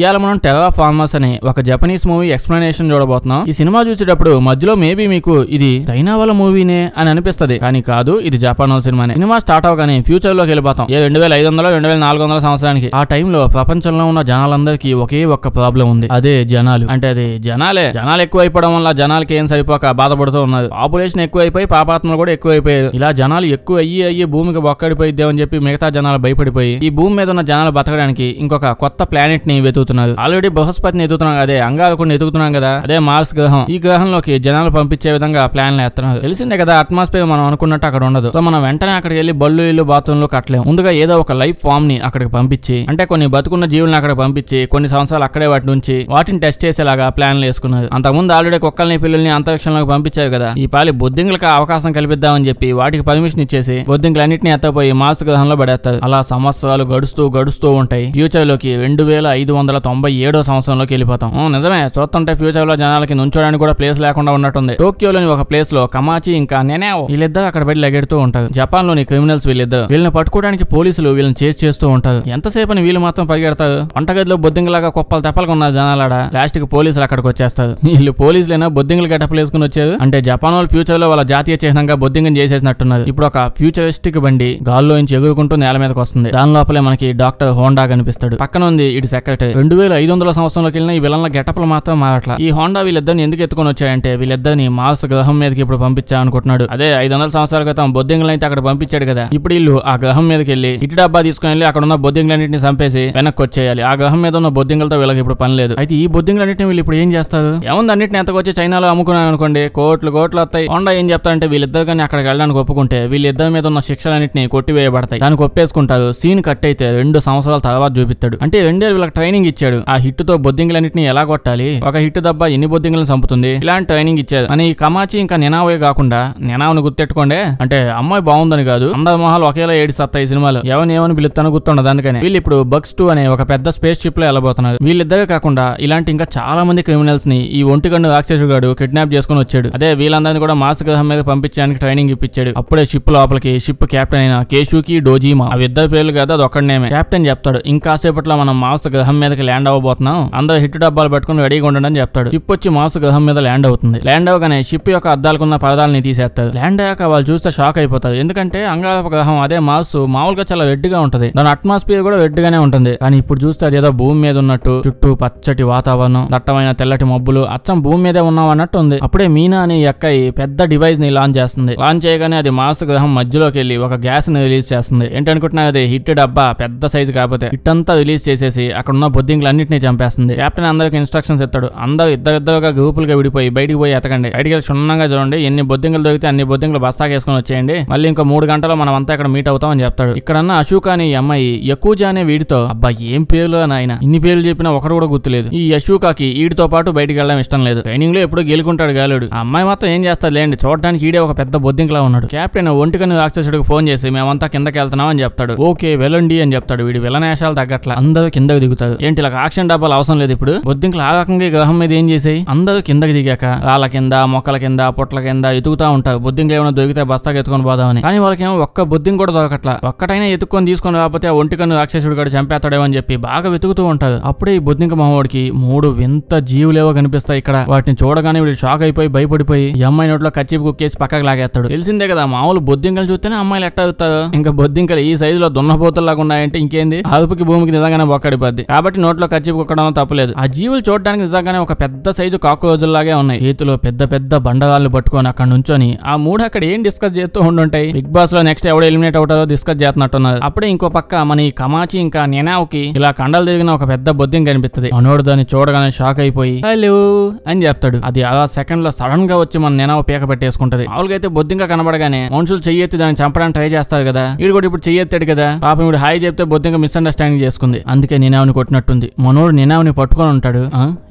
ఇవాళ మనం టెరా ఫార్మర్స్ అనే ఒక జపనీస్ మూవీ ఎక్స్ప్లెనేషన్ చూడబోతున్నాం ఈ సినిమా చూసేటప్పుడు మధ్యలో మేబీ మీకు ఇది చైనా వాళ్ళ మూవీనే అని అనిపిస్తుంది కానీ కాదు ఇది జపాన్ వాళ్ళ సినిమానే సినిమా స్టార్ట్ అవగానే ఫ్యూచర్ లోకి వెళ్ళిపోతాం ఏ రెండు వేల ఐదు వందల రెండు వేల నాలుగు వందల సంవత్సరానికి ఆ టైంలో ప్రపంచంలో ఉన్న జనాలందరికీ ఒకే ఒక్క ప్రాబ్లం ఉంది అదే జనాలు అంటే అది జనాలే జనాలు ఎక్కువ అయిపోవడం వల్ల జనాలకి ఏం సరిపోక బాధపడుతూ ఉన్నది పాపులేషన్ ఎక్కువైపోయి పాపాత్మలు కూడా ఎక్కువైపోయారు ఇలా జనాలు ఎక్కువ అయ్యి అయ్యి భూమికి బొక్కడిపోయిద్దామని చెప్పి మిగతా జనాలు భయపడిపోయి ఈ భూమి మీద ఉన్న జనాలు బతకడానికి ఇంకొక కొత్త ప్లానెట్ ని వెతు ఎదుగుతున్నారు ఆల్రెడీ బృహస్పతిని ఎదుగుతున్నాం అదే అంగారకుడిని ఎదుగుతున్నాం కదా అదే మార్స్ గ్రహం ఈ గ్రహంలోకి జనాలు పంపించే విధంగా ప్లాన్లు వేస్తున్నారు తెలిసిందే కదా అట్మాస్ఫియర్ మనం అనుకున్నట్టు అక్కడ ఉండదు సో మనం వెంటనే అక్కడికి వెళ్ళి బళ్ళు ఇల్లు బాత్రూంలు కట్టలేము ముందుగా ఏదో ఒక లైఫ్ ఫామ్ ని అక్కడికి పంపించి అంటే కొన్ని బతుకున్న జీవులను అక్కడ పంపించి కొన్ని సంవత్సరాలు అక్కడే వాటి నుంచి వాటిని టెస్ట్ చేసేలాగా ప్లాన్లు వేసుకున్నారు అంతకుముందు ఆల్రెడీ కుక్కల్ని పిల్లల్ని అంతరిక్షంలోకి పంపించారు కదా ఈ పాలి బొద్దింగులకు అవకాశం కల్పిద్దామని చెప్పి వాటికి పర్మిషన్ ఇచ్చేసి బొద్దింకులన్నింటినీ ఎత్తపోయి మార్స్ గ్రహంలో పడేస్తారు అలా సంవత్సరాలు గడుస్తూ గడుస్తూ ఉంటాయి ఫ్యూచర్ లోకి రెండు వేల ఐదు వందల వందల తొంభై ఏడో సంవత్సరంలోకి వెళ్ళిపోతాం నిజమే చూస్తుంటే ఫ్యూచర్ లో జనాలకి నుంచోడానికి కూడా ప్లేస్ లేకుండా ఉన్నట్టుంది టోక్యోలోని ఒక ప్లేస్ లో కమాచి ఇంకా నేనే వీళ్ళిద్దరు అక్కడ పెట్టి లగెడుతూ ఉంటారు జపాన్ లోని క్రిమినల్స్ వీళ్ళిద్దరు వీళ్ళని పట్టుకోవడానికి పోలీసులు వీళ్ళని చేసి చేస్తూ ఉంటారు ఎంతసేపని వీళ్ళు మాత్రం పరిగెడతారు వంటగదిలో బొద్దింగలాగా కుప్పలు తెప్పలుగా ఉన్న జనాలాడ లాస్ట్ కి పోలీసులు అక్కడికి వచ్చేస్తారు వీళ్ళు పోలీసులైనా బొద్దింగులు గెటప్ వేసుకుని వచ్చారు అంటే జపాన్ వాళ్ళు ఫ్యూచర్ లో వాళ్ళ జాతీయ చిహ్నంగా బొద్దింగం చేసేసినట్టున్నారు ఇప్పుడు ఒక ఫ్యూచరిస్టిక్ బండి గాల్లో నుంచి ఎగురుకుంటూ నేల మీదకి వస్తుంది దాని లోపలే మనకి డాక్టర్ హోండా కనిపిస్తాడు పక్కన ఉంది ఇటు సెక్రటరీ రెండు వేల ఐదు వందల సంవత్సరంలోకి వెళ్ళిన ఈ విలన్ల గెటప్లు మాత్రం మారట్లా ఈ హోండా వీళ్ళిద్దరిని ఎందుకు ఎత్తుకొని వచ్చాయంటే వీళ్ళిద్దరిని మాస్ గ్రహం మీదకి ఇప్పుడు పంపించా అనుకుంటున్నాడు అదే ఐదు వందల సంవత్సరాల క్రితం అయితే అక్కడ పంపించాడు కదా ఇప్పుడు వీళ్ళు ఆ గ్రహం మీదకి వెళ్ళి ఇటు డబ్బా తీసుకుని వెళ్ళి అక్కడ ఉన్న బొద్దింగ్లన్నింటిని చంపేసి వెనక్కి వచ్చేయాలి ఆ గ్రహం మీద ఉన్న బొద్దింగులతో వీళ్ళకి ఇప్పుడు పని లేదు అయితే ఈ బొద్దింగ్లన్నింటిని వీళ్ళు ఇప్పుడు ఏం చేస్తారు ఏముంది అన్నింటిని ఎంతకొచ్చి చైనాలో అమ్ముకున్నాను అనుకోండి కోట్లు కోట్లు వస్తాయి హోండా ఏం చెప్తారంటే వీళ్ళిద్దరు కానీ అక్కడికి వెళ్ళడానికి ఒప్పుకుంటే వీళ్ళిద్దరి మీద ఉన్న శిక్షలన్నింటిని కొట్టివేయబడతాయి దానికి ఒప్పేసుకుంటారు సీన్ కట్ అయితే రెండు సంవత్సరాల తర్వాత చూపిస్తాడు అంటే రెండేళ్ళు వీళ్ళకి ట్రైనింగ్ ట్రైనింగ్ ఇచ్చాడు ఆ హిట్ తో బొద్దింగులన్నింటినీ ఎలా కొట్టాలి ఒక హిట్ దెబ్బ ఎన్ని బొద్దింగులను చంపుతుంది ఇలాంటి ట్రైనింగ్ ఇచ్చాడు అని కమాచి ఇంకా నినావే కాకుండా నినావును గుర్తెట్టుకోండే అంటే అమ్మాయి బాగుందని కాదు అందరి మొహాలు ఒకేలా ఏడు సత్తా ఈ సినిమాలు ఎవరిని ఏమని పిలుస్తాను గుర్తుండదు అందుకని వీళ్ళు ఇప్పుడు బగ్స్ టూ అనే ఒక పెద్ద స్పేస్ షిప్ లో వెళ్ళబోతున్నారు వీళ్ళిద్దరే కాకుండా ఇలాంటి ఇంకా చాలా మంది క్రిమినల్స్ ని ఈ ఒంటిగండు రాక్షసుడు గాడు కిడ్నాప్ చేసుకుని వచ్చాడు అదే వీళ్ళందరినీ కూడా మాస్ గ్రహం మీద పంపించడానికి ట్రైనింగ్ ఇప్పించాడు అప్పుడే షిప్ లోపలికి షిప్ కెప్టెన్ అయిన కేశుకి డోజీమా అవి ఇద్దరు పేర్లు కదా అది ఒక్కడనేమే కెప్టెన్ చెప్తాడు ఇంకా సేపట్లో మనం మాస్ గ్రహం మీద మీదకి ల్యాండ్ అవ్వబోతున్నాం అందరూ హిట్ డబ్బాలు పెట్టుకుని రెడీగా ఉండండి అని చెప్తాడు షిప్ వచ్చి మాసు గ్రహం మీద ల్యాండ్ అవుతుంది ల్యాండ్ అవగానే షిప్ యొక్క అద్దాలకున్న పరదాలని తీసేస్తారు ల్యాండ్ అయ్యాక వాళ్ళు చూస్తే షాక్ అయిపోతారు ఎందుకంటే అంగళ గ్రహం అదే మాసు మామూలుగా చాలా వెడ్డుగా ఉంటుంది దాని అట్మాస్ఫియర్ కూడా వెడ్డుగానే ఉంటుంది కానీ ఇప్పుడు చూస్తే అది ఏదో భూమి మీద ఉన్నట్టు చుట్టూ పచ్చటి వాతావరణం దట్టమైన తెల్లటి మబ్బులు అచ్చం భూమి మీదే ఉన్నాం అన్నట్టు ఉంది అప్పుడే మీనా అని ఎక్కయి పెద్ద డివైస్ ని లాంచ్ చేస్తుంది లాంచ్ చేయగానే అది మాస్ గ్రహం మధ్యలోకి వెళ్ళి ఒక గ్యాస్ ని రిలీజ్ చేస్తుంది ఏంటనుకుంటున్నా అది హిట్ డబ్బా పెద్ద సైజు కాకపోతే హిట్ అంతా రిలీజ్ చేసేసి అక్కడ ఉన్న అన్నింటినీ చంపేస్తుంది కెప్టెన్ అందరికి ఇన్స్ట్రక్షన్స్ ఇస్తాడు అందరూ ఇద్దరిద్దరుగా గ్రూపులుగా విడిపోయి బయటికి పోయి ఎతకండి బయటికి క్షుణ్ణంగా చూడండి ఎన్ని బొద్దింకలు దొరికితే అన్ని బొద్దింకలు వేసుకొని వచ్చేయండి మళ్ళీ ఇంకో మూడు గంటలో మనం అంతా ఇక్కడ మీట్ అవుతామని చెప్తాడు ఇక్కడన్న అశోక్ అని అమ్మాయి ఎక్కువ అనే వీడితో అబ్బా ఏం పేర్లు ఆయన ఇన్ని పేర్లు చెప్పినా ఒకటి కూడా గుర్తులేదు ఈ అశోకాకి వీడితో పాటు బయటికి వెళ్ళడం ఇష్టం లేదు ట్రైనింగ్ లో ఎప్పుడు గెలుకుంటాడు గాలుడు ఆ అమ్మాయి మాత్రం ఏం చేస్తాడు లేండి చూడడానికి ఈడే ఒక పెద్ద బొద్దింకలా ఉన్నాడు కెప్టెన్ ఒంటికను రాక్షసుడికి ఫోన్ చేసి మేమంతా కిందకి వెళ్తున్నామని చెప్తాడు ఓకే వెళ్ళండి అని చెప్తాడు వీడి విలనేషాలు తగ్గట్లా అందరూ కిందకు దిగుతారు ఏంటి ఇలా ఆక్షన్ డబ్బాలు అవసరం లేదు ఇప్పుడు బొద్దింకలు ఆ రకంగా గ్రహం మీద ఏం చేసాయి అందరూ కిందకి దిగాక రాళ్ళ కింద మొక్కల కింద పొట్ల కింద ఎతుకుతా ఉంటారు బొద్దింకలు ఏమైనా దొరికితే బస్తాకి ఎత్తుకొని పోదామని కానీ వాళ్ళకేమో ఒక్క బొద్దింగ్ కూడా దొరకట్లా ఒక్కటైనా ఎత్తుకొని తీసుకొని రాకపోతే ఆ ఒంటికన్ను రాక్షసుడు గడు చంపేస్తాడేమో అని చెప్పి బాగా వెతుకుతూ ఉంటారు అప్పుడే ఈ బొద్దింక మామవాడికి మూడు వింత జీవులేవో కనిపిస్తాయి ఇక్కడ వాటిని చూడగానే వీడు షాక్ అయిపోయి భయపడిపోయి ఈ అమ్మాయి నోట్లో కచ్చిపు కుక్కేసి పక్కకు లాగేస్తాడు తెలిసిందే కదా మామూలు బొద్దింకలు చూస్తేనే అమ్మాయిలు ఎట్ట అవుతారు ఇంకా బొద్దింకలు ఈ సైజులో లాగా ఉన్నాయంటే ఇంకేంది అదుపుకి భూమికి నిజంగానే బొక్కడిపోద్ది కాబట్టి నోట్లో కచ్చిపు కుక్కడం తప్పలేదు ఆ జీవులు చూడడానికి నిజంగానే ఒక పెద్ద సైజు లాగే ఉన్నాయి చేతిలో పెద్ద పెద్ద బండగాళ్ళు పట్టుకొని అక్కడ నుంచొని ఆ మూడు అక్కడ ఏం డిస్కస్ చేస్తూ ఉండుంటాయి బిగ్ బాస్ లో నెక్స్ట్ ఎవడో ఎలిమినేట్ అవుతారో డిస్కస్ చేస్తున్నట్టున్నారు అప్పుడే ఇంకో పక్క మన ఈ కమాచి ఇంకా నెనావుకి ఇలా కండలు తిరిగిన ఒక పెద్ద బొద్దిం కనిపిస్తుంది అనోడు దాన్ని చూడగానే షాక్ అయిపోయి హలో అని చెప్తాడు అది అలా సెకండ్ లో సడన్ గా వచ్చి మన నెనావు పీక పెట్టేసుకుంటది మామూలుగా అయితే బొద్దింగా కనబడగానే మనుషులు చెయ్యెత్తి దాన్ని చంపడానికి ట్రై చేస్తారు కదా వీడు కూడా ఇప్పుడు చెయ్యెత్తాడు కదా పాపం వీడు హాయ్ చెప్తే బొద్దింగా మిస్అండర్స్టాండింగ్ చేసుకుంది అందుకే నెనావుని కొట్టినట్టు ఉంటుంది మనోడు నినావుని పట్టుకొని ఉంటాడు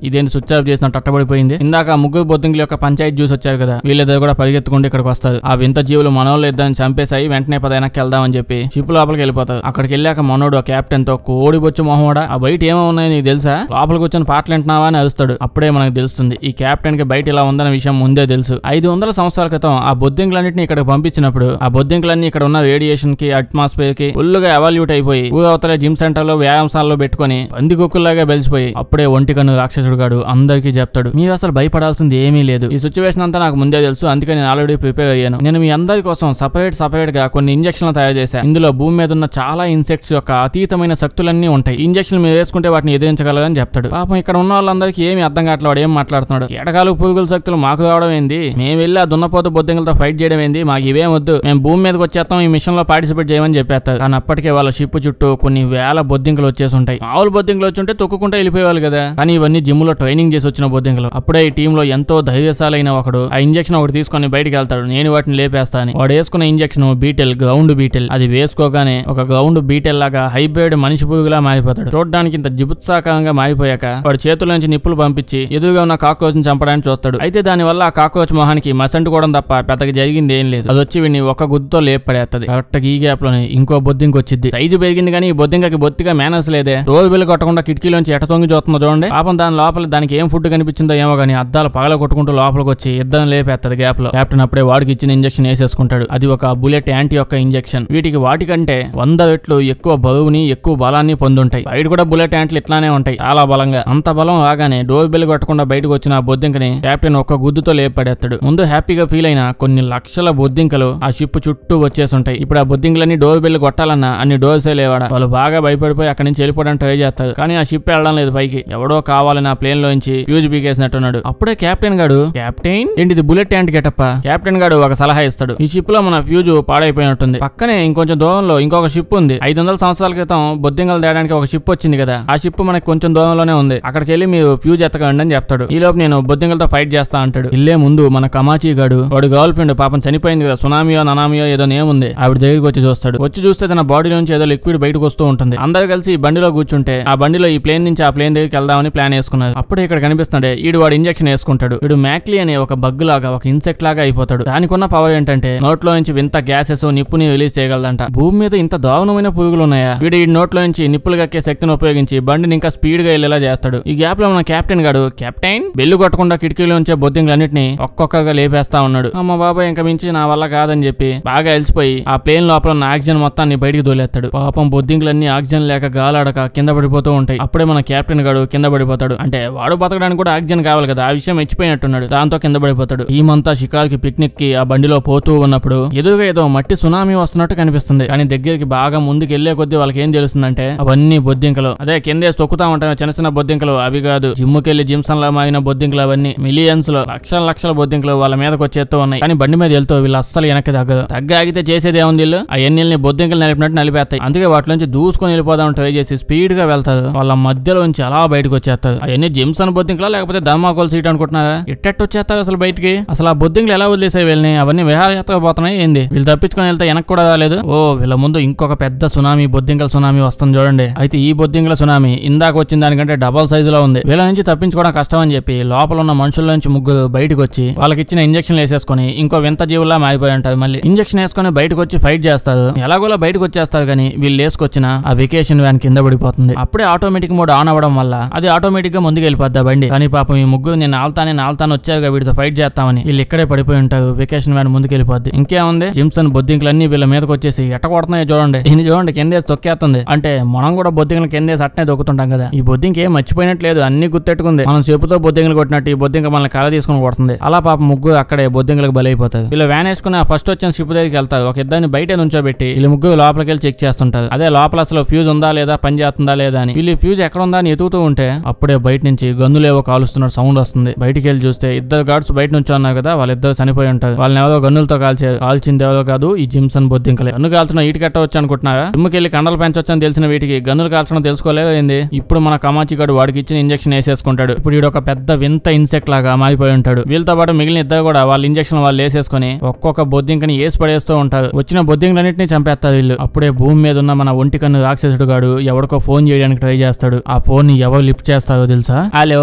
ఇదేంటి స్విచ్ ఆఫ్ చేసిన టట్టబడిపోయింది ఇందాక ముగ్గురు బొద్దుంగుల యొక్క పంచాయతీ జ్యూస్ వచ్చారు కదా వీళ్ళిద్దరు కూడా పరిగెత్తుకుంటే ఇక్కడికి వస్తారు ఆ వింత జీవులు మనోళ్ళు ఇద్దరిని చంపేశాయి వెంటనే పదైనాకి వెళ్దామని చెప్పి షిప్ లోపలికి వెళ్ళిపోతారు అక్కడికి వెళ్ళాక మనోడు ఆ క్యాప్టెన్ తో కోడిబొచ్చు మొహమోడా ఆ బయట ఏమో ఉన్నాయి నీకు తెలుసా లోపలికి వచ్చిన పాటలు వింటున్నావా అని అరుస్తాడు అప్పుడే మనకు తెలుస్తుంది ఈ కెప్టెన్ కి బయట ఇలా ఉందన్న విషయం ముందే తెలుసు ఐదు వందల సంవత్సరాల క్రితం ఆ బొద్దింకులన్నింటినీ ఇక్కడ పంపించినప్పుడు ఆ బొద్దింకులన్నీ ఇక్కడ ఉన్న రేడియేషన్ కి అట్మాస్ఫియర్ కి ఫుల్ గా అవాల్యూట్ అయిపోయి ఊరవతల జిమ్ సెంటర్ లో వ్యాయామశాలలో పెట్టుకుని పంది కుక్కలాగా బెలిసిపోయి అప్పుడే ఒంటికను రాక్షసుడు గాడు అందరికీ చెప్తాడు మీరు అసలు భయపడాల్సింది ఏమీ లేదు ఈ సిచ్యువేషన్ అంతా నాకు ముందే తెలుసు అందుకే నేను ఆల్రెడీ ప్రిపేర్ అయ్యాను నేను మీ అందరి కోసం సపరేట్ సపరేట్ గా కొన్ని ఇంజక్షన్లు తయారు చేశాను ఇందులో భూమి మీద ఉన్న చాలా ఇన్సెక్ట్స్ యొక్క అతీతమైన శక్తులన్నీ ఉంటాయి ఇంజక్షన్ మీరు వేసుకుంటే వాటిని ఎదిరించగలదని చెప్తాడు పాపం ఇక్కడ ఉన్న వాళ్ళందరికీ ఏమి అర్థం కావట్లేదు ఏం మాట్లాడుతున్నాడు ఎడకాలు పురుగుల శక్తులు మాకు రావడం ఏంది మేము వెళ్ళి ఆ దున్నపోత బొద్దింగులతో ఫైట్ చేయడం ఏంది మాకు ఇవే వద్దు మేము భూమి మీదకి వచ్చేస్తాం ఈ మిషన్ లో పార్టిసిపేట్ చేయమని చెప్పేస్తారు కానీ అప్పటికే వాళ్ళ షిప్ చుట్టూ కొన్ని వేల బొద్దింకలు వచ్చేసి ఉంటాయి ఆవుల బొద్దింగ్ బొద్దింకలు వచ్చుంటే తొక్కుకుంటే వెళ్ళిపోయేవాళ్ళు కదా కానీ ఇవన్నీ జిమ్ లో ట్రైనింగ్ చేసి వచ్చిన బొద్దింకలు అప్పుడే ఈ టీంలో ఎంతో ధైర్యశాలైన ఒకడు ఆ ఇంజెక్షన్ ఒకటి తీసుకొని బయటకు వెళ్తాడు నేను వాటిని లేపేస్తా అని వాడు వేసుకున్న ఇంజెక్షన్ బీటెల్ గ్రౌండ్ బీటెల్ అది వేసుకోగానే ఒక గ్రౌండ్ బీటెల్ లాగా హైబ్రిడ్ మనిషి పురుగులా మారిపోతాడు చూడడానికి ఇంత జిబుత్సాకరంగా మారిపోయాక వాడు చేతుల నుంచి నిప్పులు పంపించి ఎదురుగా ఉన్న కాక్రోచ్ ని చంపడానికి చూస్తాడు అయితే దాని వల్ల ఆ కాక్రోచ్ మొహానికి కూడా తప్ప పెద్దగా జరిగింది ఏం లేదు అది వచ్చి వీడిని ఒక గుద్దుతో లేపడేస్తుంది కరెక్ట్ ఈ గ్యాప్ లోనే ఇంకో బొద్దింగ్ వచ్చింది సైజు పెరిగింది కానీ ఈ బొద్దింకకి బొత్తిగా మేనర్స్ లేదే రోజు బిల్లు కొట్టకుండా కిటికీలోంచి ఎటతొంగి చూస్తుందో చూడండి పాపం దాని లోపల దానికి ఏం ఫుడ్ కనిపించిందో ఏమో కానీ అద్దాలు పగల కొట్టుకుంటూ లోపలికి వచ్చి ఇద్దరు లేపేస్తుంది గ్యాప్ లో క్యాప్టెన్ అప్పుడే వాడికి ఇచ్చిన ఇంజెక్షన్ వేసేసుకుంటాడు అది ఒక బుల్లెట్ యాంటీ యొక్క ఇంజెక్షన్ వీటికి వాటికంటే వంద రెట్లు ఎక్కువ బరువుని ఎక్కువ బలాన్ని పొందుంటాయి బయట కూడా బుల్లెట్ యాంట్లు ఇట్లానే ఉంటాయి చాలా బలంగా అంత బలం రాగానే డోర్ బెల్ కొట్టకుండా బయటకు వచ్చిన ఆ బొద్దింకని క్యాప్టెన్ ఒక్క గుద్దుతో లేపడేస్తాడు ముందు హ్యాపీగా ఫీల్ అయిన కొన్ని లక్షల బొద్దింకలు ఆ షిప్ చుట్టూ వచ్చేసి ఉంటాయి ఇప్పుడు ఆ బొద్దింకలన్నీ డోర్ బెల్ కొట్టాలన్నా అన్ని డోర్సే లేవాడ వాళ్ళు బాగా భయపడిపోయి అక్కడి నుంచి వెళ్ళిపోవడానికి ట్రై చేస్తారు కానీ ఆ షిప్ వెళ్ళడం లేదు పైకి ఎవడో కావాలని ఆ ప్లేన్ నుంచి ఫ్యూజ్ బీకేసినట్టున్నాడు అప్పుడే కెప్టెన్ గాడు కెప్టెన్ ఏంటిది బుల్లెట్ ట్యాంట్ గెటప్ప కెప్టెన్ గాడు ఒక సలహా ఇస్తాడు ఈ షిప్ లో మన ఫ్యూజ్ పాడైపోయినట్టుంది పక్కనే ఇంకొంచెం దూరంలో ఇంకొక షిప్ ఉంది ఐదు వందల సంవత్సరాల క్రితం బొద్దింగలు తేయడానికి ఒక షిప్ వచ్చింది కదా ఆ షిప్ మనకి కొంచెం దూరంలోనే ఉంది అక్కడికి వెళ్ళి మీరు ఫ్యూజ్ ఎత్తకండి అని చెప్తాడు ఈ లోపు నేను బొద్దింగలతో ఫైట్ చేస్తా అంటాడు ఇల్లే ముందు మన కమాచీ గాడు వాడు గర్ల్ ఫ్రెండ్ పాపం చనిపోయింది కదా సునామియో ననామియో ఏదో నేముంది ఆవిడ దగ్గరికి వచ్చి చూస్తాడు వచ్చి చూస్తే తన బాడీ నుంచి ఏదో లిక్విడ్ బయటకు వస్తూ ఉంటుంది అందరు కలిసి బండిలో కూర్చుంటే ఆ బండిలో ఈ ప్లేన్ నుంచి ఆ ప్లేన్ దగ్గరికి వెళ్దామని ప్లాన్ వేసుకున్నారు అప్పుడు ఇక్కడ కనిపిస్తుండే ఈడు వాడు ఇంజక్షన్ వేసుకుంటాడు వీడు మ్యాక్లీ అనే ఒక బగ్ లాగా ఒక ఇన్సెక్ట్ లాగా అయిపోతాడు దానికి ఉన్న పవర్ ఏంటంటే నోట్లో నుంచి వింత గ్యాసెస్ నిప్పుని రిలీజ్ చేయగలదంట భూమి మీద ఇంత దారుణమైన పురుగులు ఉన్నాయా వీడు ఈ నోట్లో నుంచి నిప్పులు కక్కే శక్తిని ఉపయోగించి బండిని ఇంకా స్పీడ్ గా వెళ్ళేలా చేస్తాడు ఈ గ్యాప్ లో మన కెప్టెన్ గాడు కెప్టెన్ బెల్లు కొట్టకుండా కిటికీలో ఉంచే బొద్దింగ్లన్నింటినీ ఒక్కొక్కగా లేపేస్తా ఉన్నాడు అమ్మ బాబాయ్ ఇంకా మించి నా వల్ల కాదని చెప్పి బాగా అలిసిపోయి ఆ ప్లేన్ లోపల ఆక్సిజన్ మొత్తాన్ని బయటికి దోలేస్తాడు పాపం బొద్దింగ్లన్నీ ఆక్సిజన్ లేక గాలాడక కింద పడిపోతూ ఉంటాయి అప్పుడే మన కెప్టెన్ గాడు కింద పడిపోతాడు అంటే వాడు బతకడానికి కూడా ఆక్సిజన్ కావాలి కదా ఆ విషయం మెచ్చిపోయినట్టున్నాడు దాంతో కింద పడిపోతాడు ఈ ఈమంతా షికాల్కి పిక్నిక్ కి ఆ బండిలో పోతూ ఉన్నప్పుడు ఎదురుగా ఏదో మట్టి సునామీ వస్తున్నట్టు కనిపిస్తుంది కానీ దగ్గరికి బాగా ముందుకు వెళ్లే కొద్దీ వాళ్ళకి ఏం తెలుస్తుందంటే అవన్నీ బొద్దింకలు అదే కిందే తొక్కుతా ఉంటాయి చిన్న చిన్న బొద్దింకలు అవి కాదు జిమ్ముకెళ్లి జిమ్సన్ లా మాగిన బొద్దింకలు అవన్నీ మిలియన్స్ లో లక్షల లక్షల బొద్దింకలు వాళ్ళ మీదకి వచ్చేస్తూ ఉన్నాయి కానీ బండి మీద వెళ్తూ వీళ్ళు అస్సలు వెనక్కి తగ్గదు తగ్గ ఆగితే చేసేది ఏముంది ఆ ఎన్నెల్ని బొద్దింకలు నలిపినట్టు నలిపేస్తాయి అందుకే వాటి నుంచి దూసుకొని వెళ్ళిపోదాం ట్రై చేసి స్పీడ్ గా వెళ్తారు వాళ్ళ మధ్యలో నుంచి అలా బయటకు వచ్చేస్తావు అవన్నీ జిమ్స్ అని బొద్దింకలా లేకపోతే ధర్మాకోల్ సీట్ అనుకుంటున్నారా ఇట్టట్టు వచ్చేస్తావు అసలు బయటికి అసలు ఆ బొద్దింకలు ఎలా వదిలేసాయి వీళ్ళని అవన్నీ విహారయాత్రగా పోతున్నాయి ఏంది వీళ్ళు తప్పించుకొని వెళ్తే వెనక్కి కూడా రాలేదు ఓ వీళ్ళ ముందు ఇంకొక పెద్ద సునామీ బొద్దింకల సునామీ వస్తుంది చూడండి అయితే ఈ బొద్దింకల సునామీ ఇందాక వచ్చిన దానికంటే డబల్ లో ఉంది వీళ్ళ నుంచి తప్పించుకోవడం కష్టం అని చెప్పి లోపల ఉన్న మనుషుల నుంచి ముగ్గురు బయటకు వచ్చి వాళ్ళకి ఇచ్చిన ఇంజక్షన్లు వేసేసుకొని ఇంకో వింత జీవులా మారిపోయి ఉంటారు మళ్ళీ ఇంజక్షన్ వేసుకొని బయటకు వచ్చి ఫైట్ చేస్తారు ఎలాగోలా బయటకు వచ్చేస్తారు కానీ వీళ్ళు వేసుకొచ్చిన ఆ వెకేషన్ వ్యాన్ కింద పడిపోతుంది అప్పుడే ఆటోమేటిక్ మోడ్ ఆన్ అవ్వడం వల్ల అది ఆటోమేటిక్ గా ముందుకు వెళ్ళిపోద్దా బండి కానీ పాపం ఈ ముగ్గురు నేను ఆల్తానే నాల్తాను వచ్చాగా వీటితో ఫైట్ చేస్తామని వీళ్ళు ఇక్కడే పడిపోయి ఉంటారు వెకేషన్ వ్యాన్ ముందుకు వెళ్ళిపోద్ది ఇంకేముంది జిమ్సన్ అన్ని వీళ్ళ మీదకి వచ్చేసి ఎట్ట కొడుతున్నాయి చూడండి దీన్ని చూడండి కిందేసి తొక్కేస్తుంది అంటే మనం కూడా బొద్దింకులు కిందేసి అట్టనే దొక్కుతుంటాం కదా ఈ బొద్దింకి ఏం మర్చిపోయినట్లేదు అన్ని గుర్తెట్టుకుంది మనం చెప్పుతో బొద్దింకులు కొట్టినట్టు ఈ బొద్దింక మనల్ని కళ తీసుకుని కొడుతుంది అలా పాప ముగ్గురు అక్కడే బొద్దింకులకు బలైపోతారు వీళ్ళు వ్యాన్ వేసుకుని ఫస్ట్ వచ్చిన షిప్ దగ్గరికి వెళ్తారు ఒక ఇద్దరిని బయట నుంచోబెట్టి వీళ్ళు ముగ్గురు లోపలికి వెళ్ళి చెక్ చేస్తుంటారు అదే లోపల అసలు ఫ్యూజ్ ఉందా లేదా పని చేస్తుందా లేదా అని వీళ్ళు ఫ్యూజ్ ఎక్కడ ఉందా అని ఎదుగుతూ ఉంటే అప్పుడే బయట నుంచి గన్నులేవో కాలుస్తున్న సౌండ్ వస్తుంది బయటికి వెళ్ళి చూస్తే ఇద్దరు గార్డ్స్ బయట నుంచి ఉన్నారు కదా వాళ్ళిద్దరు చనిపోయి ఉంటారు వాళ్ళని ఎవరో గన్నులతో కాల్చే కాల్చింది ఎవరో కాదు ఈ జిమ్సన్ బొద్దింకలే గన్ను కాల్చడం ఇటు కట్టవచ్చు అనుకుంటున్నారా జిమ్కి వెళ్ళి కండలు అని తెలిసిన వీటికి గన్నులు కాల్చడం తెలుసుకోలేదు ఏంది ఇప్పుడు మన కమాచి గడు వాడికి ఇచ్చిన ఇంజక్షన్ వేసేసుకుంటాడు ఇప్పుడు వీడు ఒక పెద్ద వింత ఇన్సెక్ట్ లాగా మారిపోయి ఉంటాడు వీళ్ళతో పాటు మిగిలిన ఇద్దరు కూడా వాళ్ళ ఇంజక్షన్ వాళ్ళు వేసేసుకుని ఒక్కొక్క బొద్దింకని వేసి పడేస్తూ ఉంటారు వచ్చిన బొద్దింకలన్నింటినీ చంపేస్తారు వీళ్ళు అప్పుడే భూమి మీద ఉన్న మన ఒంటి కన్ను రాక్షసుడు గాడు ఎవరికో ఫోన్ చేయడానికి ట్రై చేస్తాడు ఆ ఫోన్ ని ఎవరు లిఫ్ట్ చేస్తారో తెలుసా హలో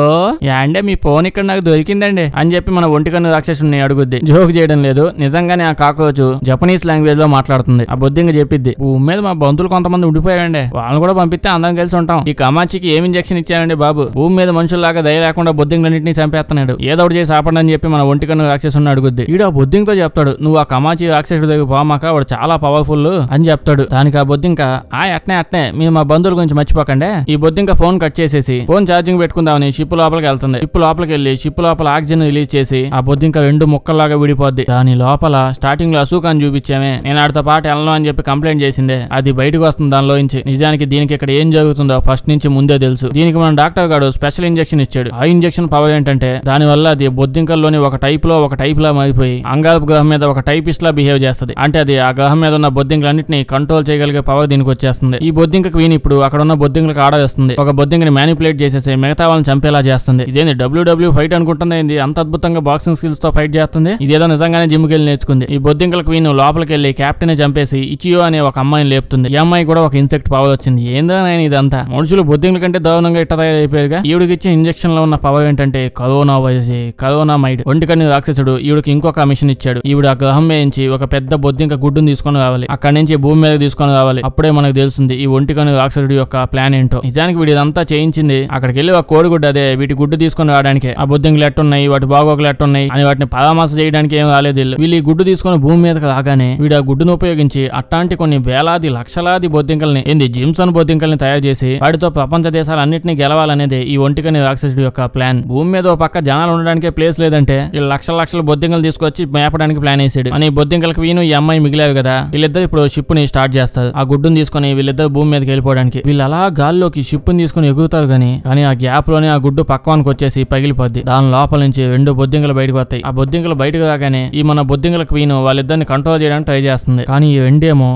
అంటే మీ ఫోన్ ఇక్కడ నాకు దొరికిందండి అని చెప్పి మన ఒంటికన్ను రాక్షసుని అడుగుద్ది జోక్ చేయడం లేదు నిజంగానే ఆ కాకోచు జపనీస్ లాంగ్వేజ్ లో మాట్లాడుతుంది ఆ చెప్పింది చెప్పిద్ది మీద మా బంధువులు కొంతమంది ఉండిపోయారండి వాళ్ళని కూడా పంపిస్తే అందరం కలిసి ఉంటాం ఈ కమాచికి ఏమి ఇంజక్షన్ ఇచ్చారండి బాబు భూమి మీద మనుషుల్లాగా దయ లేకుండా బొద్దింగ్లన్నింటినీ చంపేస్తున్నాడు ఏదో ఒకటి చేసి ఆపడని చెప్పి మన ఒంటికన్ను రాక్షసుని అడుగుద్ది ఈడ ఆ తో చెప్తాడు నువ్వు ఆ కమాచి రాక్షసుడి దగ్గర పోమాక వాడు చాలా పవర్ఫుల్ అని చెప్తాడు దానికి ఆ బొద్దింక ఆ అట్నే అట్నే మీరు మా బంధువుల గురించి మర్చిపోకండి ఈ బొద్దు ఇంకా ఫోన్ కట్ చేసేసి ఫోన్ ఛార్జింగ్ పెట్టుకుందామని షిప్ లోపలికి వెళ్తుంది షిప్ లోపలికి వెళ్ళి షిప్ లోపల ఆక్సిజన్ రిలీజ్ చేసి ఆ బొద్దు ఇంకా రెండు ముక్కల్లాగా విడిపోద్ది దాని లోపల స్టార్టింగ్ లో అసూకాన్ చూపించామే నేను ఆడితో పాటు వెళ్ళను అని చెప్పి కంప్లైంట్ చేసిందే అది బయటకు వస్తుంది దానిలోంచి నిజానికి దీనికి ఇక్కడ ఏం జరుగుతుందో ఫస్ట్ నుంచి ముందే తెలుసు దీనికి మన డాక్టర్ గారు స్పెషల్ ఇంజక్షన్ ఇచ్చాడు ఆ ఇంజెక్షన్ పవర్ ఏంటంటే దాని వల్ల అది బొద్దింకల్లోని ఒక టైప్ లో ఒక టైప్ లా మారిపోయి అంగాలపు గ్రహం మీద ఒక టైపిస్ట్ లా బిహేవ్ చేస్తుంది అంటే అది ఆ గ్రహం మీద ఉన్న బొద్దింకలన్నింటినీ కంట్రోల్ చేయగలిగే పవర్ దీనికి వచ్చేస్తుంది ఈ బొద్దింక క్వీన్ ఇప్పుడు అక్కడ ఉన్న బొద్దింకలకు గా ఆడవేస్తుంది ఒక బొద్దింగిని మ్యానిపులేట్ చేసేసి మిగతా వాళ్ళని చంపేలా చేస్తుంది ఇదేంది డబ్ల్యూడబ్ల్యూ ఫైట్ అనుకుంటుంది ఏంది అంత అద్భుతంగా బాక్సింగ్ స్కిల్స్ తో ఫైట్ చేస్తుంది ఇదేదో నిజంగానే జిమ్ కెళ్ళి నేర్చుకుంది ఈ బొద్దింకల క్వీన్ లోపలికి వెళ్ళి ని చంపేసి ఇచియో అనే ఒక అమ్మాయిని లేపుతుంది ఈ అమ్మాయి కూడా ఒక ఇన్సెక్ట్ పవర్ వచ్చింది ఏందో నేను ఇదంతా మనుషులు బొద్దింకల కంటే దారుణంగా ఇట్ట తయారైపోయారుగా ఈవిడికి ఇచ్చిన ఇంజక్షన్ లో ఉన్న పవర్ ఏంటంటే కరోనా వైరస్ కరోనా మైడ్ ఒంటికని రాక్షసుడు ఈవిడికి ఇంకొక మిషన్ ఇచ్చాడు ఈవిడ ఆ గ్రహం వేయించి ఒక పెద్ద బొద్దింక గుడ్డును తీసుకొని రావాలి అక్కడి నుంచి భూమి మీద తీసుకొని రావాలి అప్పుడే మనకు తెలుస్తుంది ఈ ఒంటికని రాక్షసుడు యొక్క ప్లాన్ ఏంటి ఏంటో నిజానికి వీడి ఇదంతా చేయించింది అక్కడికి వెళ్ళి ఒక కోడిగుడ్డ అదే వీటి గుడ్డు తీసుకుని రావడానికి ఆ బొద్దింగులు ఎట్టున్నాయి వాటి బాగోగులు ఎట్టున్నాయి అని వాటిని పరామర్శ చేయడానికి ఏం రాలేదు వీళ్ళు ఈ గుడ్డు తీసుకుని భూమి మీదకి రాగానే వీడు ఆ గుడ్డును ఉపయోగించి అట్లాంటి కొన్ని వేలాది లక్షలాది బొద్దింకల్ని ఏంది జిమ్సన్ బొద్దింకల్ని తయారు చేసి వాటితో ప్రపంచ అన్నింటినీ గెలవాలనేది ఈ ఒంటికని రాక్షసుడి యొక్క ప్లాన్ భూమి మీద ఒక పక్క జనాలు ఉండడానికే ప్లేస్ లేదంటే వీళ్ళు లక్షల లక్షల బొద్దింకలు తీసుకొచ్చి మేపడానికి ప్లాన్ వేసాడు అని బొద్దింకలకు వీను ఈ అమ్మాయి మిగిలేవు కదా వీళ్ళిద్దరు ఇప్పుడు షిప్ ని స్టార్ట్ చేస్తారు ఆ గుడ్డును తీసుకుని వీళ్ళిద్దరు భూమి మీదకి వెళ్ళిపోవడానికి వీళ్ళు అలా గాలి గాల్లోకి షిప్ని తీసుకుని ఎగురుతారు కానీ కానీ ఆ గ్యాప్ లోనే ఆ గుడ్డు పక్వానికి వచ్చేసి పగిలిపోద్ది దాని లోపల నుంచి రెండు బొద్దింకలు బయటకు వస్తాయి ఆ బొద్దింకలు బయటకు రాగానే ఈ మన బొద్దింకల క్వీన్ వాళ్ళిద్దరిని కంట్రోల్ చేయడానికి ట్రై చేస్తుంది కానీ ఈ రెండేమో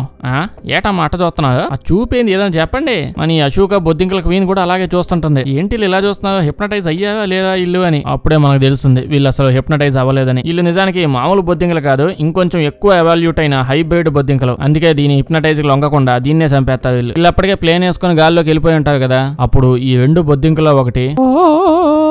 ఏటా మాట చూస్తున్నారు ఆ చూపేంది ఏదైనా చెప్పండి మన అశోక బొద్దింకల క్వీన్ కూడా అలాగే చూస్తుంటుంది ఏంటి ఇలా చూస్తున్నారు హిప్నటైజ్ అయ్యారా లేదా ఇల్లు అని అప్పుడే మనకు తెలుస్తుంది వీళ్ళు అసలు హిప్నటైజ్ అవ్వలేదని వీళ్ళు నిజానికి మామూలు బొద్దింకలు కాదు ఇంకొంచెం ఎక్కువ ఎవాల్యూట్ అయిన హైబ్రిడ్ బొద్దింకలు అందుకే దీని హిప్నటైజ్ లొంగకుండా దీన్నే చంపేస్తారు వీళ్ళు వీళ్ళు అప్పటికే ప్లేన్ వేసుకుని గాల్లోకి వెళ్ళిపోయి అంటారు కదా అప్పుడు ఈ రెండు బొద్దింకలో ఒకటి ఓ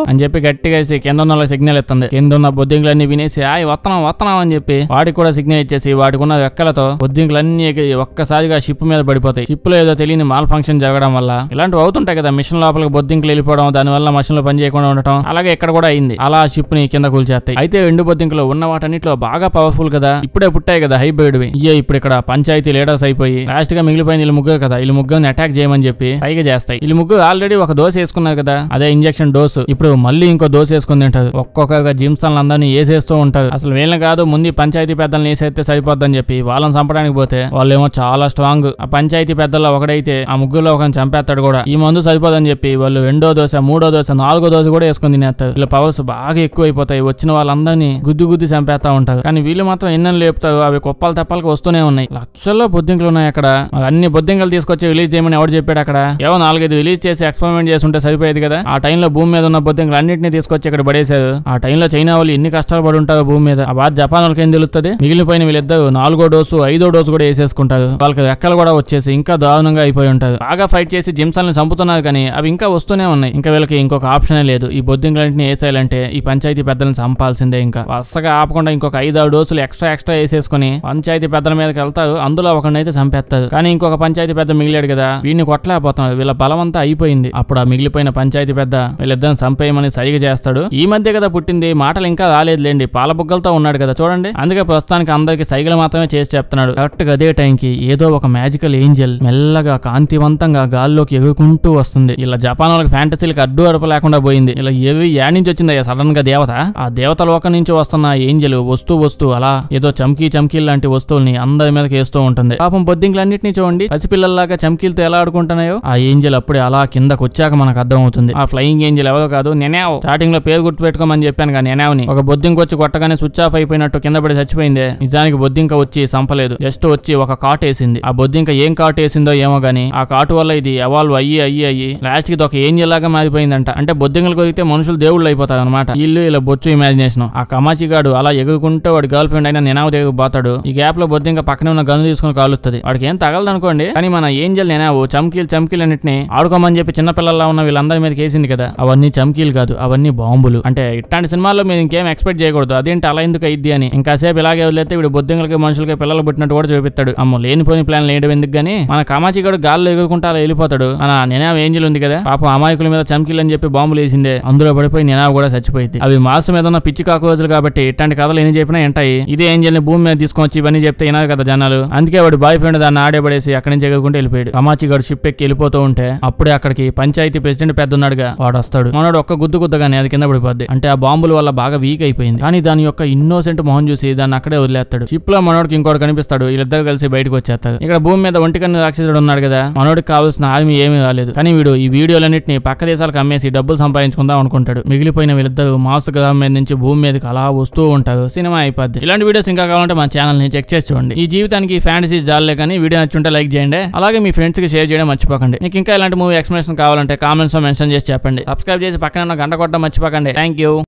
అని చెప్పి గట్టిగా వేసి కింద ఉన్న సిగ్నల్ ఇస్తుంది కింద ఉన్న బొద్దింకులన్నీ వినేసి ఆ వత్తనం వత్తనం అని చెప్పి వాడికి కూడా సిగ్నల్ ఇచ్చేసి వాడికి ఉన్న వెక్కలతో బొద్దింకులన్నీ ఒక్కసారిగా షిప్ మీద పడిపోతాయి షిప్ లో ఏదో తెలియని మాల్ ఫంక్షన్ జరగడం వల్ల ఇలాంటివి అవుతుంటాయి కదా మిషన్ లోపలికి బొద్దింకులు వెళ్ళిపోవడం దానివల్ల మిషన్ లో పని చేయకుండా ఉండటం అలాగే ఇక్కడ కూడా అయింది అలా షిప్ ని కింద కూల్చేస్తాయి అయితే ఎండు బొద్దింకులు ఉన్న వాటన్నిటిలో బాగా పవర్ఫుల్ కదా ఇప్పుడే పుట్టాయి కదా హైబ్రిడ్ వి ఇయ్యే ఇప్పుడు ఇక్కడ పంచాయతీ లీడర్స్ అయిపోయి లాస్ట్ గా మిగిలిపోయిన వీళ్ళు ముగ్గురు కదా వీళ్ళు ముగ్గురిని అటాక్ చేయమని చెప్పి పైగా చేస్తాయి వీళ్ళు ముగ్గురు ఆల్రెడీ ఒక డోస్ వేసుకున్నారు కదా అదే ఇంజక్షన్ డోసు ఇప్పుడు మళ్ళీ ఇంకో దోశ వేసుకుని తింటారు ఒక్కొక్కగా సన్ అందరినీ వేసేస్తూ ఉంటారు అసలు వీళ్ళని కాదు ముందు పంచాయతీ పెద్దలను వేసేస్తే సరిపోద్దని చెప్పి వాళ్ళని చంపడానికి పోతే వాళ్ళేమో చాలా స్ట్రాంగ్ ఆ పంచాయతీ పెద్దల్లో ఒకడైతే ఆ ముగ్గురులో ఒకరిని చంపేస్తాడు కూడా ఈ మందు సరిపోదని చెప్పి వాళ్ళు రెండో దోశ మూడో దోశ నాలుగో దోశ కూడా వేసుకుని తినేస్తారు వీళ్ళ పవర్స్ బాగా ఎక్కువైపోతాయి వచ్చిన వాళ్ళందరినీ గుద్దు గుద్దు చంపేస్తా ఉంటారు కానీ వీళ్ళు మాత్రం ఎన్నెన్ లేపుతారు అవి కుప్పలు తెప్పలకు వస్తూనే ఉన్నాయి లక్షల్లో బొద్దింకలు ఉన్నాయి అక్కడ అన్ని బొద్దింకలు తీసుకొచ్చి రిలీజ్ చేయమని ఎవరు చెప్పాడు అక్కడ ఏవో నాలుగైదు రిలీజ్ చేసి ఎక్స్పెరిమెంట్ చేసి ఉంటే సరిపోయేది కదా ఆ టైంలో భూమి మీద ఉన్న బొద్దింకలు ఇంకా అన్నింటినీ తీసుకొచ్చి ఇక్కడ పడేశారు ఆ టైంలో చైనా వాళ్ళు ఎన్ని కష్టాలు పడి ఉంటారు భూమి మీద ఆ బాధ జపాన్ వాళ్ళకి ఏం తెలుస్తుంది మిగిలిపోయిన వీళ్ళిద్దరు నాలుగో డోసు ఐదో డోసు కూడా వేసేసుకుంటారు వాళ్ళకి రెక్కలు కూడా వచ్చేసి ఇంకా దారుణంగా అయిపోయి ఉంటారు బాగా ఫైట్ చేసి జిమ్సాలను చంపుతున్నారు కానీ అవి ఇంకా వస్తూనే ఉన్నాయి ఇంకా వీళ్ళకి ఇంకొక ఆప్షనే లేదు ఈ బొద్దింగ్లన్నింటినీ వేసేయాలంటే ఈ పంచాయతీ పెద్దలను చంపాల్సిందే ఇంకా వరుసగా ఆపకుండా ఇంకొక ఐదు ఆరు డోసులు ఎక్స్ట్రా ఎక్స్ట్రా వేసేసుకుని పంచాయతీ పెద్దల మీదకి వెళ్తారు అందులో ఒకనైతే చంపేస్తారు కానీ ఇంకొక పంచాయతీ పెద్ద మిగిలాడు కదా వీడిని కొట్టలేకపోతున్నారు వీళ్ళ బలం అంతా అయిపోయింది అప్పుడు ఆ మిగిలిపోయిన పంచాయతీ పెద్ద వీళ్ళిద్దరిని చంపే చేయమని సరిగా చేస్తాడు ఈ మధ్య కదా పుట్టింది మాటలు ఇంకా రాలేదులేండి పాలబుగ్గలతో ఉన్నాడు కదా చూడండి అందుకే ప్రస్తుతానికి అందరికి సైకిల్ మాత్రమే చేసి చెప్తున్నాడు కరెక్ట్ గా అదే టైంకి ఏదో ఒక మ్యాజికల్ ఏంజల్ మెల్లగా కాంతివంతంగా గాల్లోకి ఎగురుకుంటూ వస్తుంది ఇలా జపాన్ వాళ్ళకి ఫ్యాంటసీలకు అడ్డు అడప లేకుండా పోయింది ఇలా ఏవి యాడ్ నుంచి వచ్చింది సడన్ గా దేవత ఆ దేవత లోకం నుంచి వస్తున్న ఏంజల్ వస్తూ వస్తూ అలా ఏదో చమ్కీ చమ్కీలు లాంటి వస్తువుల్ని అందరి మీదకి వేస్తూ ఉంటుంది పాపం బొద్దింకులన్నింటినీ చూడండి పసిపిల్లల్లాగా చమ్కీలతో ఎలా ఆడుకుంటున్నాయో ఆ ఏంజల్ అప్పుడే అలా కిందకు వచ్చాక మనకు అర్థం అవుతుంది ఆ ఫ్లయింగ్ ఏంజల్ ఎవరో కాదు నెనావ్ స్టార్టింగ్ లో పేరు గుర్తుపెట్టుకోమని పెట్టుకోమని చెప్పాను కానీ నెనావ్ని ఒక బొద్దింక వచ్చి కొట్టగానే స్విచ్ ఆఫ్ అయిపోయినట్టు కింద పడి చచ్చిపోయిందే నిజానికి బొద్దింక వచ్చి సంపలేదు జస్ట్ వచ్చి ఒక కాట్ వేసింది ఆ బొద్దింక ఏం కాట్ వేసిందో ఏమో గానీ ఆ కాటు వల్ల ఇది ఎవాల్వ్ అయ్యి అయ్యి అయ్యి లాస్ట్ కి ఒక ఏంజల్ లాగా మారిపోయిందంట అంటే బొద్దింకలు కొరికితే మనుషులు దేవుళ్ళు అయిపోతారు అనమాట వీళ్ళు ఇలా బొచ్చు ఇమాజినేషన్ ఆ కమాచిగాడు అలా ఎగురుకుంటే వాడి గర్ల్ ఫ్రెండ్ అయినా నెనావ్ దగ్గరకు పోతాడు ఈ గ్యాప్ లో బొద్దింక పక్కనే ఉన్న గను తీసుకుని కాలుస్తుంది వాడికి ఏం తగలదు అనుకోండి కానీ మన ఏంజల్ నెనావు చమ్కీలు చమ్కీలు అన్నింటినీ ఆడుకోమని చెప్పి చిన్నపిల్లల్లో ఉన్న వీళ్ళందరి మీద కేసింది కదా అవన్నీ చమ్కీలు రీల్ కాదు అవన్నీ బాంబులు అంటే ఇట్లాంటి సినిమాల్లో మీరు ఇంకేం ఎక్స్పెక్ట్ చేయకూడదు అదేంటి అలా ఎందుకు అయింది అని ఇంకాసేపు ఇలాగే వదిలేతే వీడు బొద్దింగులకి మనుషులకి పిల్లలు పుట్టినట్టు కూడా చూపిస్తాడు అమ్మో లేనిపోని ప్లాన్ లేడు ఎందుకు గానీ మన గడు గాల్లో ఎగురుకుంటా అలా వెళ్ళిపోతాడు మన నేనా ఏంజల్ ఉంది కదా పాపం అమాయకుల మీద అని చెప్పి బాంబులు వేసిందే అందులో పడిపోయి నేనా కూడా చచ్చిపోయింది అవి మాస్ మీద ఉన్న పిచ్చి కాకోజులు కాబట్టి ఇట్లాంటి కథలు ఏం చెప్పినా ఎంటాయి ఇదే ఏంజిల్ ని భూమి మీద తీసుకొచ్చి ఇవన్నీ చెప్తే వినాలి కదా జనాలు అందుకే వాడు బాయ్ ఫ్రెండ్ దాన్ని ఆడేపడేసి అక్కడి నుంచి ఎగురుకుంటూ వెళ్ళిపోయాడు గడు షిప్ ఎక్కి వెళ్ళిపోతూ ఉంటే అప్పుడే అక్కడికి పంచాయతీ ప్రెసిడెంట్ పెద్ద ఉన్నాడుగా వాడు వస్తాడు మనోడు ఒక్క గుద్దు గుద్దగానే అది కింద పడిపోద్ది అంటే ఆ బాంబుల వల్ల బాగా వీక్ అయిపోయింది కానీ దాని యొక్క ఇన్నోసెంట్ మొహం చూసి దాన్ని అక్కడే వదిలేస్తాడు షిప్ లో మనోడికి ఇంకోటి కనిపిస్తాడు వీళ్ళిద్దరు కలిసి బయటకు వచ్చేస్తారు ఇక్కడ భూమి మీద కన్ను రాక్షసుడు ఉన్నాడు కదా మనోడికి కావాల్సిన ఆర్మీ ఏమీ రాలేదు కానీ వీడు ఈ వీడియోలన్నింటినీ పక్క దేశాలకు అమ్మేసి డబ్బులు సంపాదించుకుందాం అనుకుంటాడు మిగిలిపోయిన వీళ్ళిద్దరు మాస్ గ్రామం మీద నుంచి భూమి మీదకి అలా వస్తూ ఉంటారు సినిమా అయిపోద్ది ఇలాంటి వీడియోస్ ఇంకా కావాలంటే మా ఛానల్ ని చెక్ చేసి చూడండి ఈ జీవితానికి ఫ్యాంటసీ జాలే కానీ వీడియో నచ్చుంటే లైక్ చేయండి అలాగే మీ ఫ్రెండ్స్ కి షేర్ చేయడం మర్చిపోకండి మీకు ఇంకా ఇలాంటి మూవీ ఎక్స్ప్లెనేషన్ కావాలంటే కామెంట్స్ లో మెన్షన్ చేసి చెప్పండి సబ్స్క్రైబ్ చేసి పక్కన గంట కొట్టడం మర్చిపోకండి థ్యాంక్ యూ